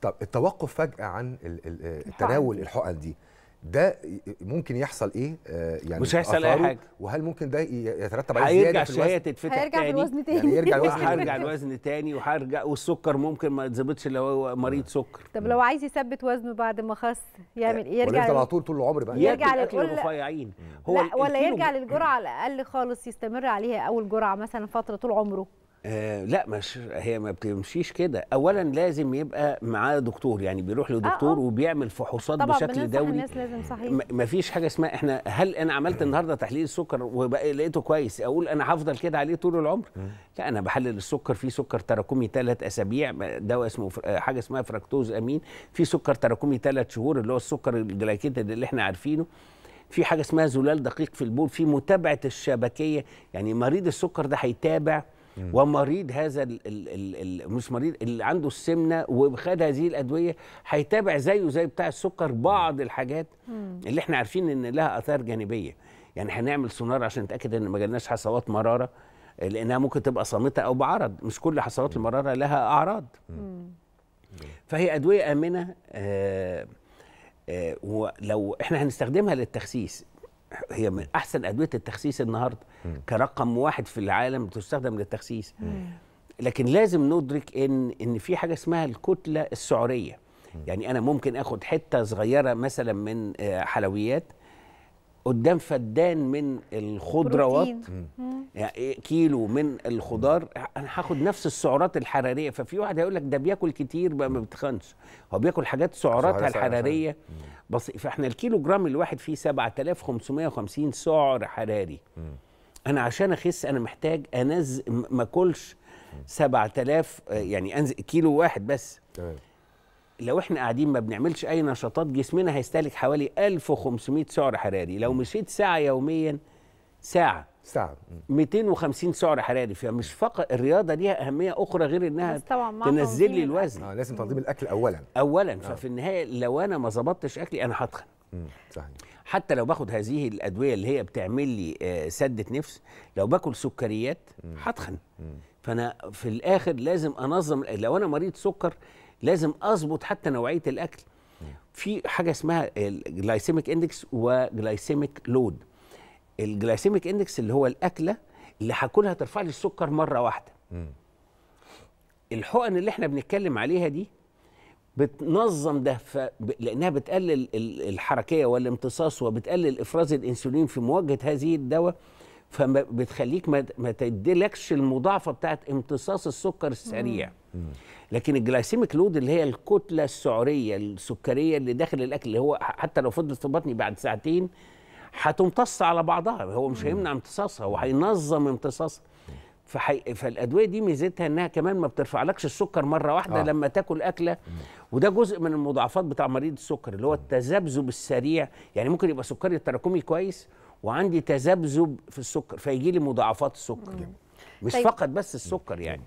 طب التوقف فجأة عن تناول الحقن دي ده ممكن يحصل ايه آه، يعني مش هيحصل اي حاجه وهل ممكن ده يترتب عليه زياده هيرجع شويه تتفتح هيرجع تاني بالوزن تاني يعني يرجع الوزن هيرجع الوزن تاني وهرجع والسكر ممكن ما يتظبطش لو هو مريض آه. سكر طب لو عايز يثبت وزنه بعد ما خس يعمل آه. يرجع على طول طول العمر بقى يرجع للرفيعين هو لا ولا يرجع للجرعه الاقل خالص يستمر عليها اول جرعه مثلا فتره طول عمره آه لا مش هي ما بتمشيش كده اولا لازم يبقى معاه دكتور يعني بيروح آه، لدكتور آه وبيعمل فحوصات بشكل دوري الناس لازم صحيح ما فيش حاجه اسمها احنا هل انا عملت النهارده تحليل السكر ولقيته كويس اقول انا هفضل كده عليه طول العمر لا انا بحلل السكر في سكر تراكمي ثلاث اسابيع دواء اسمه حاجه اسمها فراكتوز امين في سكر تراكمي ثلاث شهور اللي هو السكر الجلايكيتد اللي احنا عارفينه في حاجه اسمها زلال دقيق في البول في متابعه الشبكيه يعني مريض السكر ده هيتابع ومريض هذا الـ الـ الـ الـ مش مريض اللي عنده السمنه وخد هذه الادويه هيتابع زيه زي بتاع السكر بعض الحاجات اللي احنا عارفين ان لها اثار جانبيه يعني هنعمل سونار عشان نتاكد ان ما جالناش حصوات مراره لانها ممكن تبقى صامته او بعرض مش كل حصوات المراره لها اعراض فهي ادويه امنه آه آه ولو احنا هنستخدمها للتخسيس هي من احسن ادويه التخسيس النهارده كرقم واحد في العالم بتستخدم للتخسيس لكن لازم ندرك ان ان في حاجه اسمها الكتله السعريه يعني انا ممكن اخد حته صغيره مثلا من آه، حلويات قدام فدان من الخضروات يعني إيه؟ كيلو من الخضار انا هاخد نفس السعرات الحراريه ففي واحد هيقول لك ده بياكل كتير بقى ما بيتخنش هو بياكل حاجات سعراتها الحراريه بس فاحنا الكيلو جرام الواحد فيه 7550 سعر حراري انا عشان اخس انا محتاج انزل ما اكلش 7000 يعني انزل كيلو واحد بس تمام لو احنا قاعدين ما بنعملش اي نشاطات جسمنا هيستهلك حوالي 1500 سعر حراري لو مشيت ساعه يوميا ساعه ساعه 250 سعر حراري فمش فقط الرياضه ليها اهميه اخرى غير انها تنزل لي الوزن اه لازم تنظيم الاكل اولا اولا آه. ففي النهايه لو انا ما ظبطتش اكلي انا هتخن صحيح حتى لو باخد هذه الادويه اللي هي بتعمل لي آه سده نفس لو باكل سكريات هتخن فانا في الاخر لازم انظم لو انا مريض سكر لازم اظبط حتى نوعيه الاكل في حاجه اسمها الجلايسيميك اندكس وجلايسيميك لود الجلايسيميك اندكس اللي هو الاكله اللي هاكلها ترفع لي السكر مره واحده م. الحقن اللي احنا بنتكلم عليها دي بتنظم ده ف... لانها بتقلل الحركيه والامتصاص وبتقلل افراز الانسولين في مواجهه هذه الدواء فبتخليك ما, ما تديلكش المضاعفه بتاعت امتصاص السكر السريع م. لكن الجلايسيميك لود اللي هي الكتله السعريه السكريه اللي داخل الاكل اللي هو حتى لو فضلت في بطني بعد ساعتين هتمتص على بعضها هو مش هيمنع امتصاصها هو هينظم امتصاصها فحي... فالادويه دي ميزتها انها كمان ما بترفعلكش السكر مره واحده آه. لما تاكل اكله وده جزء من المضاعفات بتاع مريض السكر اللي هو التذبذب السريع يعني ممكن يبقى سكري التراكمي كويس وعندي تذبذب في السكر فيجي لي مضاعفات السكر مم. مش طيب. فقط بس السكر يعني